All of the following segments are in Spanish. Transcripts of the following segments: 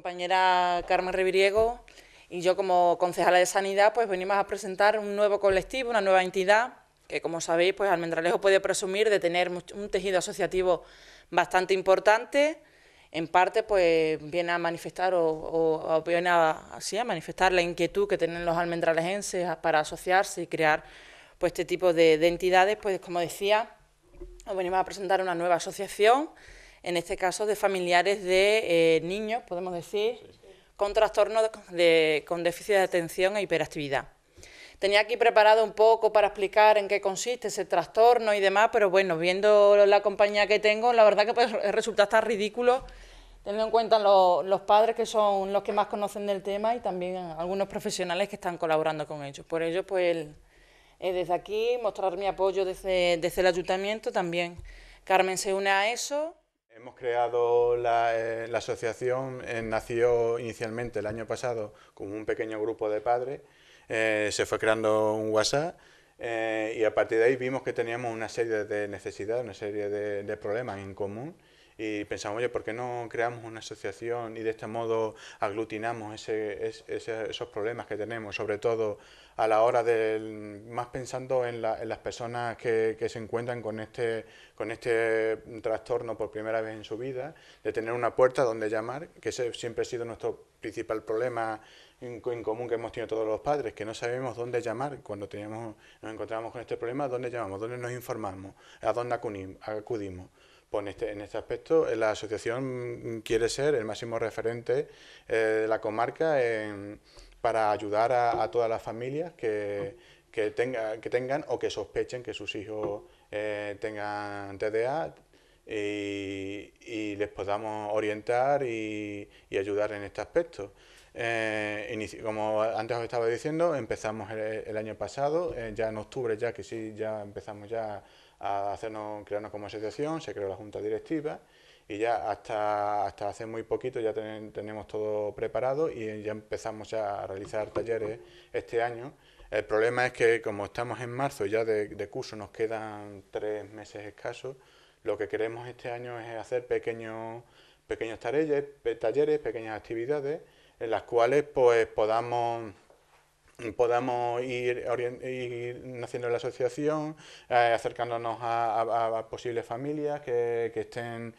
compañera Carmen Reviriego y yo como concejala de Sanidad pues venimos a presentar un nuevo colectivo, una nueva entidad que como sabéis pues Almendralejo puede presumir de tener un tejido asociativo bastante importante, en parte pues viene a manifestar o, viene a, manifestar la inquietud que tienen los almendralejenses para asociarse y crear pues este tipo de, de entidades, pues como decía, venimos a presentar una nueva asociación en este caso de familiares de eh, niños, podemos decir, con trastorno de, con déficit de atención e hiperactividad. Tenía aquí preparado un poco para explicar en qué consiste ese trastorno y demás, pero bueno, viendo la compañía que tengo, la verdad que pues, resulta estar ridículo, teniendo en cuenta los padres que son los que más conocen del tema y también algunos profesionales que están colaborando con ellos. Por ello, pues eh, desde aquí mostrar mi apoyo desde, desde el ayuntamiento también. Carmen se une a eso Hemos creado la, eh, asociación, eh, nació inicialmente el año pasado como un pequeño grupo de padres, eh, se fue creando un WhatsApp y a partir de ahí vimos que teníamos una serie de necesidades, una serie de problemas en común y pensamos, oye, ¿por qué no creamos una asociación y de este modo aglutinamos esos problemas que tenemos, sobre todo a la hora de más pensando en, las personas que, se encuentran con este, con este trastorno por primera vez en su vida, de tener una puerta donde llamar, que siempre ha sido nuestro principal problema en, común que hemos tenido todos los padres, que no sabemos dónde llamar cuando teníamos, nos encontramos con este problema, dónde llamamos, dónde nos informamos, a dónde acudimos. Pues en este, en este, aspecto, eh, la asociación quiere ser el máximo referente eh, de la comarca para ayudar a, todas las familias que, que, que, tengan o que sospechen que sus hijos eh, tengan TDA y, y, les podamos orientar y, ayudar en este aspecto. como antes os estaba diciendo, empezamos el, año pasado, ya en octubre, ya que sí, ya empezamos ya a hacernos, crearnos como asociación, se creó la junta directiva y ya hasta, hasta hace muy poquito ya tenemos todo preparado y ya empezamos a realizar talleres este año. El problema es que como estamos en marzo ya de, curso nos quedan tres meses escasos, lo que queremos este año es hacer pequeños, pequeños talleres, talleres, pequeñas actividades en las cuales pues podamos podamos ir, naciendo la asociación, eh, acercándonos a, posibles familias que, estén,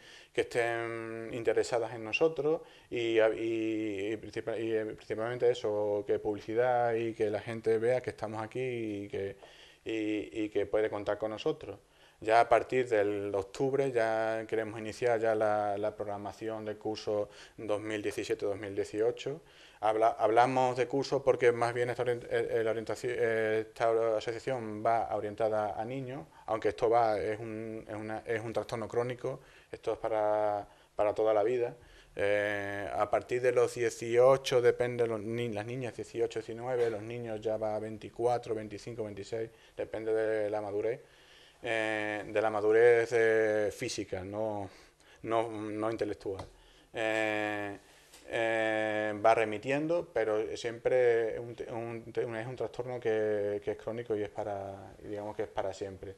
interesadas en nosotros y, eh, principalmente eso, que publicidad y que la gente vea que estamos aquí y que, puede contar con nosotros. Ya a partir del octubre ya queremos iniciar ya la, la programación del curso 2017-2018 hablamos de cursos porque más bien esta, eh, eh, la orientación, eh, esta asociación va orientada a niños, aunque esto va es un, es, una, es un trastorno crónico, esto es para, toda la vida. a partir de los 18, depende, los las niñas 18, 19, los niños ya va a 24, 25, 26, depende de la madurez, de la madurez física, no, no, no intelectual va remitiendo, pero siempre es un, un trastorno que, que, es crónico y es para, digamos que es para siempre.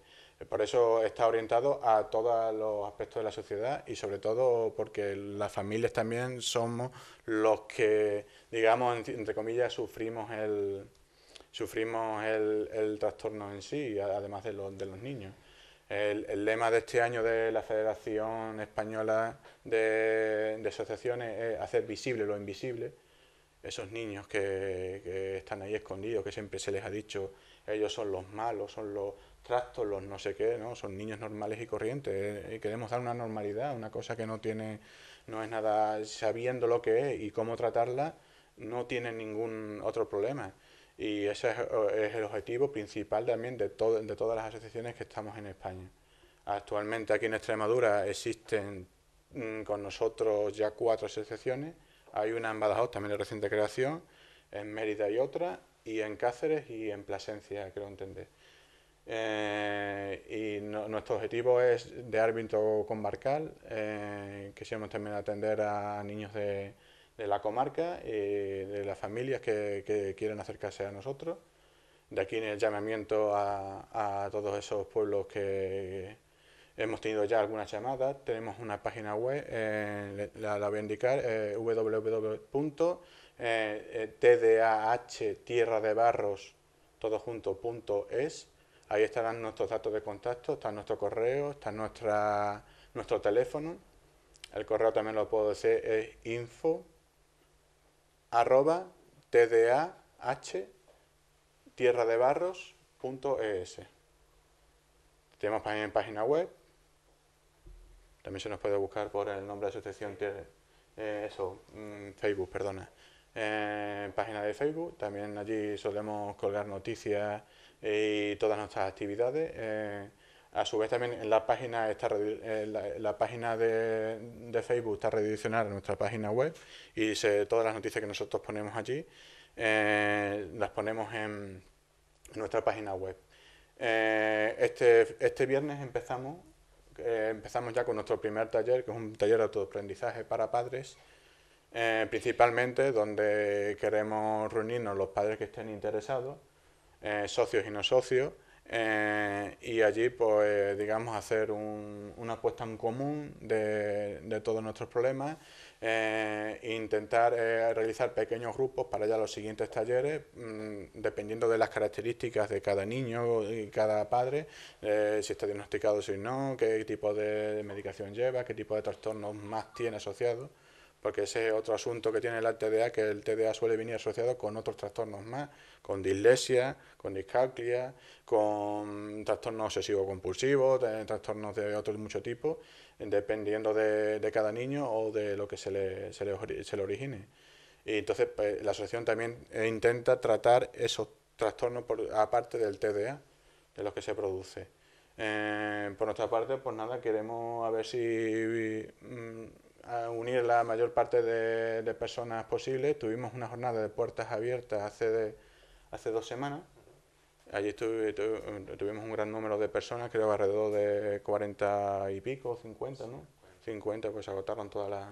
Por eso está orientado a todos los aspectos de la sociedad y sobre todo porque las familias también somos los que, digamos, entre comillas, sufrimos el, sufrimos el, el trastorno en sí, además de, de los niños. El, lema de este año de la Federación Española de, Asociaciones es hacer visible lo invisible. Esos niños que, que, están ahí escondidos, que siempre se les ha dicho, ellos son los malos, son los trastos, los no sé qué, ¿no? Son niños normales y corrientes. Eh, y queremos dar una normalidad, una cosa que no tiene, no es nada, sabiendo lo que es y cómo tratarla, no tiene ningún otro problema y ese es, el objetivo principal también de, todo, de todas las asociaciones que estamos en España. Actualmente aquí en Extremadura existen mm, con nosotros ya cuatro asociaciones, hay una en Badajoz también de reciente creación, en Mérida hay otra, y en Cáceres y en Plasencia, creo entender. Eh, y nuestro objetivo es de árbitro con eh, que quisiéramos también atender a niños de, de la comarca y eh, de las familias que, quieren acercarse a nosotros. De aquí en el llamamiento a, todos esos pueblos que, Hemos tenido ya algunas llamadas, tenemos una página web, eh, la, voy a indicar, eh, es Ahí estarán nuestros datos de contacto, está nuestro correo, está nuestra, nuestro teléfono. El correo también lo puedo decir, es info arroba tdah es e Tenemos también página web. También se nos puede buscar por el nombre de asociación eh, eso, mm, Facebook, perdona. página de Facebook. También allí solemos colgar noticias y todas nuestras actividades. Eh, a su vez también en la página, la, página de, Facebook está redireccionada a nuestra página web y todas las noticias que nosotros ponemos allí eh, las ponemos en, nuestra página web. Eh, este, este, viernes empezamos, eh, empezamos ya con nuestro primer taller, que es un taller de autoaprendizaje para padres, principalmente donde queremos reunirnos los padres que estén interesados, socios y no socios, eh, y allí, pues, digamos, hacer un, una apuesta en común de, todos nuestros problemas, eh, intentar eh, realizar pequeños grupos para ya los siguientes talleres, mm, dependiendo de las características de cada niño y cada padre, si está diagnosticado o si no, qué tipo de medicación lleva, qué tipo de trastornos más tiene asociados porque ese es otro asunto que tiene la TDA, que el TDA suele venir asociado con otros trastornos más, con dislexia, con discalculia, con trastornos obsesivo-compulsivos, trastornos de otro mucho tipo, dependiendo de, cada niño o de lo que se le, se le, origine. Y entonces pues, la asociación también intenta tratar esos trastornos aparte del TDA, de los que se produce. Eh, por nuestra parte, pues nada, queremos a ver si... Mm, a unir la mayor parte de, de, personas posible. Tuvimos una jornada de puertas abiertas hace, de, hace dos semanas. Allí tuvimos un gran número de personas, creo alrededor de 40 y pico, 50, ¿no? 50, pues agotaron todas las,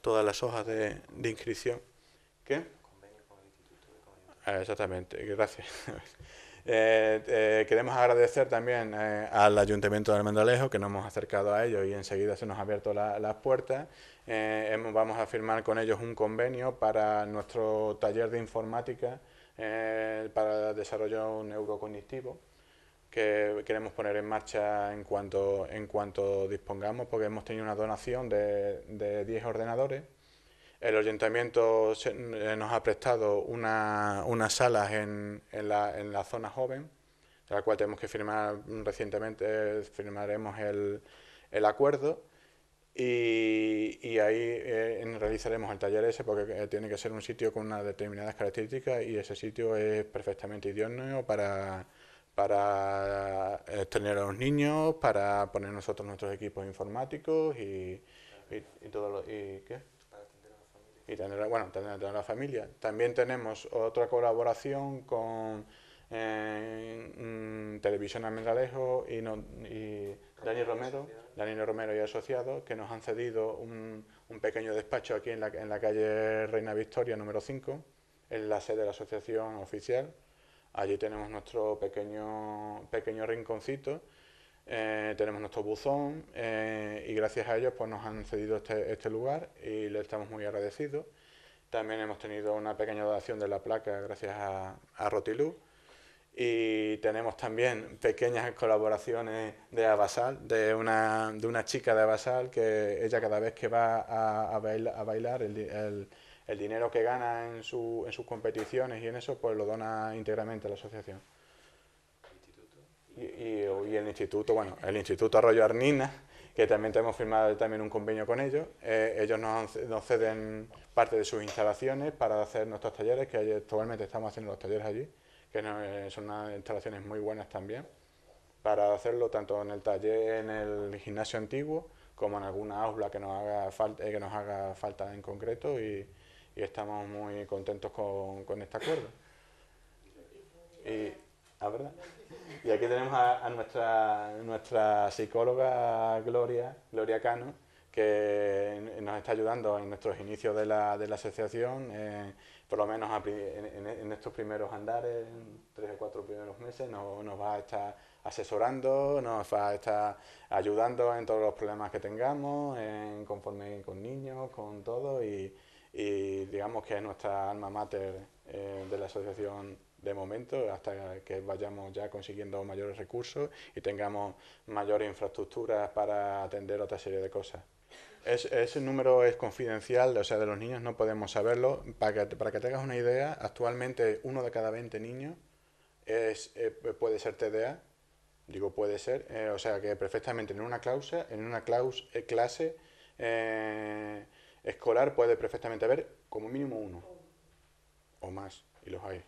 todas las hojas de, de inscripción. ¿Qué? Convenio con el Instituto de ah, Exactamente, gracias. Eh, eh, queremos agradecer también eh, al Ayuntamiento de Almendralejo que nos hemos acercado a ellos y enseguida se nos ha abierto las puertas. vamos a firmar con ellos un convenio para nuestro taller de informática para desarrollo neurocognitivo que queremos poner en marcha en cuanto, en cuanto dispongamos porque hemos tenido una donación de, de 10 ordenadores el ayuntamiento eh, nos ha prestado unas salas en, la, zona joven, de la cual tenemos que firmar recientemente, eh, firmaremos el, acuerdo y, ahí eh, realizaremos el taller ese porque tiene que ser un sitio con unas determinadas características y ese sitio es perfectamente idóneo para, tener a los niños, para poner nosotros nuestros equipos informáticos y, y, todo lo... ¿y qué? y tener bueno, la familia. También tenemos otra colaboración con eh, mm, Televisión Almendralejo y, no, Dani Romero, Romero y asociados, que nos han cedido un, pequeño despacho aquí en la, calle Reina Victoria número 5, en la sede de la asociación oficial. Allí tenemos nuestro pequeño rinconcito eh, tenemos nuestro buzón eh, y gracias a ellos pues, nos han cedido este, este, lugar y le estamos muy agradecidos. También hemos tenido una pequeña donación de la placa gracias a, a Rotilú y tenemos también pequeñas colaboraciones de Abasal, de una, de una chica de Abasal que ella cada vez que va a, a, bailar el, el, el, dinero que gana en, en sus competiciones y en eso pues lo dona íntegramente a la asociación y, el Instituto, bueno, el Instituto Arroyo Arnina, que también tenemos firmado también un convenio con ellos. Eh, ellos nos, ceden parte de sus instalaciones para hacer nuestros talleres, que actualmente estamos haciendo los talleres allí, que eh, son unas instalaciones muy buenas también, para hacerlo tanto en el taller, en el gimnasio antiguo, como en alguna aula que nos haga falta, eh, que nos haga falta en concreto y, estamos muy contentos con, con este acuerdo. Y, Ah, ¿verdad? Y aquí tenemos a, nuestra, nuestra psicóloga Gloria, Gloria Cano, que nos está ayudando en nuestros inicios de la, de la asociación, eh, por lo menos en, en, estos primeros andares, en tres o cuatro primeros meses, nos, va a estar asesorando, nos va a estar ayudando en todos los problemas que tengamos, en, conforme con niños, con todo, y, digamos que es nuestra alma mater eh, de la asociación de momento, hasta que vayamos ya consiguiendo mayores recursos y tengamos mayores infraestructuras para atender otra serie de cosas. Es, ese número es confidencial, o sea, de los niños no podemos saberlo. Para que, para que tengas una idea, actualmente uno de cada 20 niños es, eh, puede ser TDA, digo puede ser, eh, o sea que perfectamente en una, en una eh, clase escolar puede perfectamente haber como mínimo uno o más, y los hay.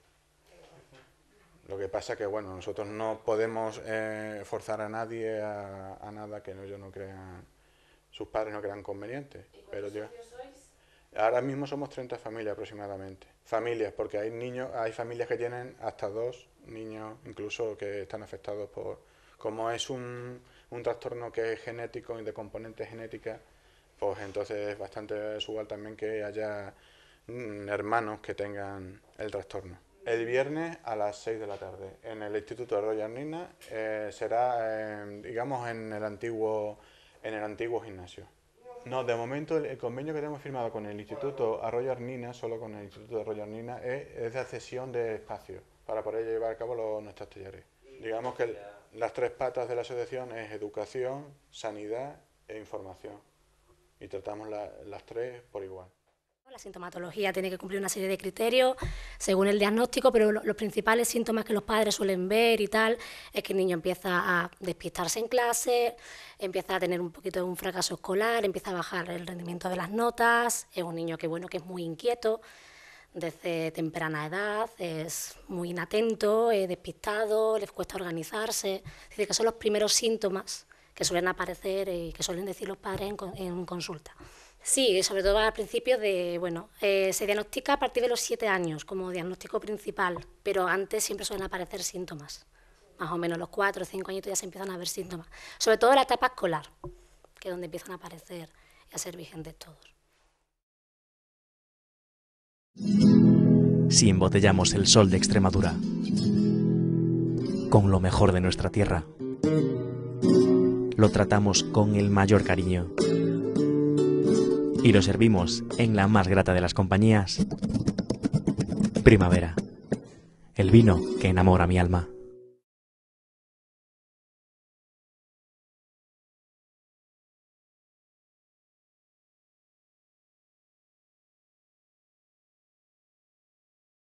Lo que pasa que, bueno, nosotros no podemos eh, forzar a nadie a, nada que ellos no crean, sus padres no crean conveniente. pero yo, sois? Ahora mismo somos 30 familias aproximadamente. Familias, porque hay niños, hay familias que tienen hasta dos niños, incluso que están afectados por... Como es un, trastorno que es genético y de componente genética, pues entonces es bastante usual también que haya mm, hermanos que tengan el trastorno. El viernes a las 6 de la tarde en el Instituto de Arnina, eh, será, em, digamos, en el antiguo en el antiguo gimnasio. No, de momento el, convenio que tenemos firmado con el Instituto Arroyo Arnina, solo con el Instituto de Arroyo Arnina, es, de cesión de espacio para poder llevar a cabo los, nuestros talleres. Digamos que las tres patas de la asociación es educación, sanidad e información. Y tratamos las tres por igual. La sintomatología tiene que cumplir una serie de criterios según el diagnóstico, pero los principales síntomas que los padres suelen ver y tal es que el niño empieza a despistarse en clase, empieza a tener un poquito de un fracaso escolar, empieza a bajar el rendimiento de las notas, es un niño que bueno que es muy inquieto desde temprana edad, es muy inatento, es despistado, les cuesta organizarse, es decir, que son los primeros síntomas que suelen aparecer y que suelen decir los padres en, en consulta. Sí, sobre todo al principio de, bueno, eh, se diagnostica a partir de los siete años como diagnóstico principal, pero antes siempre suelen aparecer síntomas. Más o menos los cuatro o cinco años ya se empiezan a ver síntomas. Sobre todo en la etapa escolar, que es donde empiezan a aparecer y a ser vigentes todos. Si embotellamos el sol de Extremadura con lo mejor de nuestra tierra, lo tratamos con el mayor cariño y lo servimos en la más grata de las compañías. Primavera. El vino que enamora mi alma.